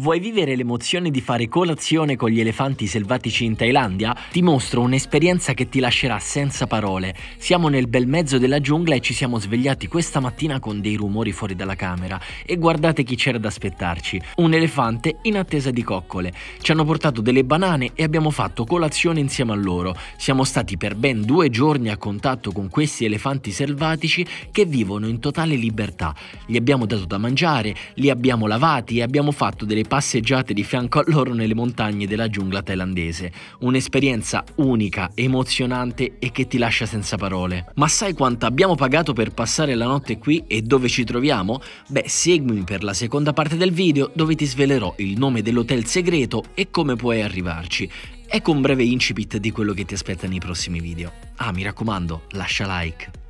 Vuoi vivere l'emozione di fare colazione con gli elefanti selvatici in Thailandia? Ti mostro un'esperienza che ti lascerà senza parole. Siamo nel bel mezzo della giungla e ci siamo svegliati questa mattina con dei rumori fuori dalla camera. E guardate chi c'era da aspettarci: un elefante in attesa di coccole. Ci hanno portato delle banane e abbiamo fatto colazione insieme a loro. Siamo stati per ben due giorni a contatto con questi elefanti selvatici che vivono in totale libertà. Gli abbiamo dato da mangiare, li abbiamo lavati e abbiamo fatto delle passeggiate di fianco a loro nelle montagne della giungla thailandese. Un'esperienza unica, emozionante e che ti lascia senza parole. Ma sai quanto abbiamo pagato per passare la notte qui e dove ci troviamo? Beh, seguimi per la seconda parte del video dove ti svelerò il nome dell'hotel segreto e come puoi arrivarci. Ecco un breve incipit di quello che ti aspetta nei prossimi video. Ah, mi raccomando, lascia like.